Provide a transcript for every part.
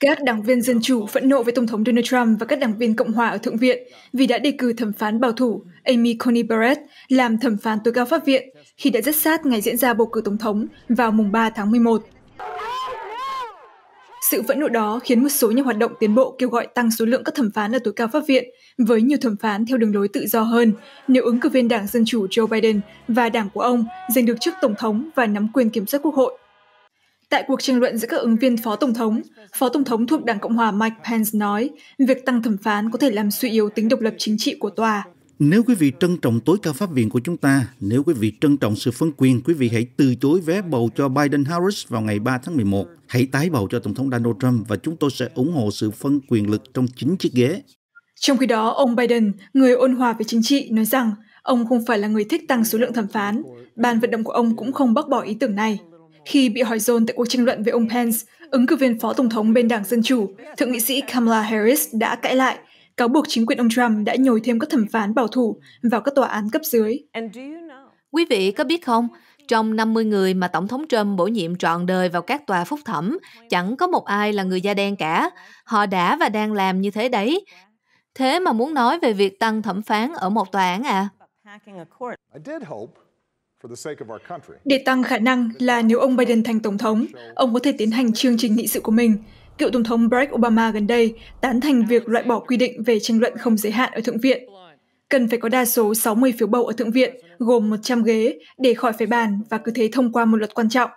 Các đảng viên Dân Chủ phẫn nộ với Tổng thống Donald Trump và các đảng viên Cộng hòa ở Thượng viện vì đã đề cử thẩm phán bảo thủ Amy Coney Barrett làm thẩm phán tối cao pháp viện khi đã rất sát ngày diễn ra bầu cử Tổng thống vào mùng 3 tháng 11. Sự phẫn nộ đó khiến một số nhà hoạt động tiến bộ kêu gọi tăng số lượng các thẩm phán ở tối cao pháp viện với nhiều thẩm phán theo đường lối tự do hơn nếu ứng cử viên đảng Dân Chủ Joe Biden và đảng của ông giành được chức Tổng thống và nắm quyền kiểm soát quốc hội Tại cuộc tranh luận giữa các ứng viên phó tổng thống, phó tổng thống thuộc Đảng Cộng hòa Mike Pence nói việc tăng thẩm phán có thể làm suy yếu tính độc lập chính trị của tòa. Nếu quý vị trân trọng tối cao pháp viện của chúng ta, nếu quý vị trân trọng sự phân quyền, quý vị hãy từ chối vé bầu cho Biden-Harris vào ngày 3 tháng 11. Hãy tái bầu cho Tổng thống Donald Trump và chúng tôi sẽ ủng hộ sự phân quyền lực trong chính chiếc ghế. Trong khi đó, ông Biden, người ôn hòa về chính trị, nói rằng ông không phải là người thích tăng số lượng thẩm phán. Ban vận động của ông cũng không bác bỏ ý tưởng này khi bị hỏi dồn tại cuộc tranh luận với ông Pence, ứng cử viên phó tổng thống bên đảng dân chủ thượng nghị sĩ kamala harris đã cãi lại cáo buộc chính quyền ông trump đã nhồi thêm các thẩm phán bảo thủ vào các tòa án cấp dưới quý vị có biết không trong 50 người mà Tổng thống Trump bổ nhiệm trọn đời vào các tòa phúc thẩm, chẳng có một ai là người da đen cả. Họ đã và đang làm như thế đấy. Thế mà muốn nói về việc tăng thẩm phán ở một tòa án à? Để tăng khả năng là nếu ông Biden thành tổng thống, ông có thể tiến hành chương trình nghị sự của mình. Cựu tổng thống Barack Obama gần đây tán thành việc loại bỏ quy định về tranh luận không giới hạn ở Thượng viện. Cần phải có đa số 60 phiếu bầu ở Thượng viện, gồm 100 ghế, để khỏi phải bàn và cứ thế thông qua một luật quan trọng.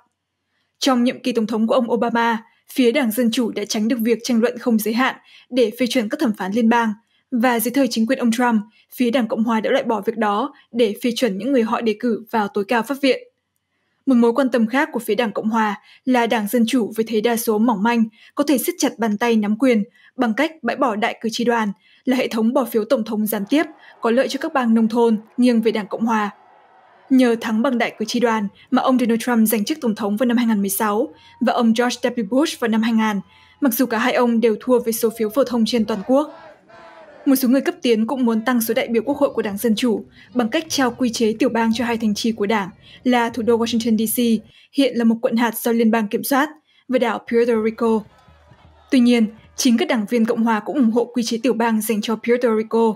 Trong nhiệm kỳ tổng thống của ông Obama, phía Đảng Dân Chủ đã tránh được việc tranh luận không giới hạn để phê chuẩn các thẩm phán liên bang và dưới thời chính quyền ông Trump, phía Đảng Cộng hòa đã loại bỏ việc đó để phê chuẩn những người họ đề cử vào tối cao pháp viện. Một mối quan tâm khác của phía Đảng Cộng hòa là Đảng Dân chủ với thế đa số mỏng manh có thể siết chặt bàn tay nắm quyền bằng cách bãi bỏ đại cử tri đoàn là hệ thống bỏ phiếu tổng thống gián tiếp có lợi cho các bang nông thôn nghiêng về Đảng Cộng hòa. Nhờ thắng bằng đại cử tri đoàn mà ông Donald Trump giành chức tổng thống vào năm 2016 và ông George W. Bush vào năm 2000, mặc dù cả hai ông đều thua về số phiếu phổ thông trên toàn quốc. Một số người cấp tiến cũng muốn tăng số đại biểu quốc hội của Đảng Dân Chủ bằng cách trao quy chế tiểu bang cho hai thành trì của đảng là thủ đô Washington D.C., hiện là một quận hạt do liên bang kiểm soát, và đảo Puerto Rico. Tuy nhiên, chính các đảng viên Cộng hòa cũng ủng hộ quy chế tiểu bang dành cho Puerto Rico.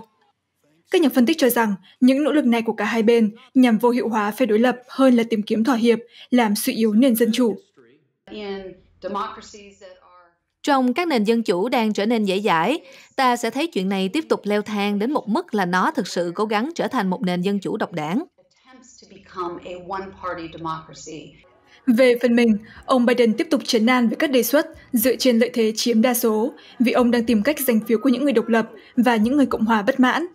Các nhà phân tích cho rằng những nỗ lực này của cả hai bên nhằm vô hiệu hóa phe đối lập hơn là tìm kiếm thỏa hiệp, làm suy yếu nền dân chủ. Trong các nền dân chủ đang trở nên dễ dãi, ta sẽ thấy chuyện này tiếp tục leo thang đến một mức là nó thực sự cố gắng trở thành một nền dân chủ độc đảng. Về phần mình, ông Biden tiếp tục chấn an về các đề xuất dựa trên lợi thế chiếm đa số vì ông đang tìm cách giành phiếu của những người độc lập và những người Cộng hòa bất mãn.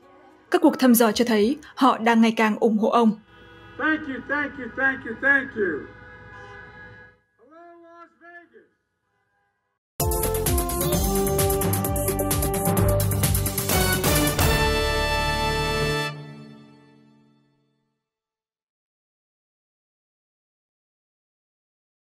Các cuộc thăm dò cho thấy họ đang ngày càng ủng hộ ông. Thank you, thank you, thank you, thank you.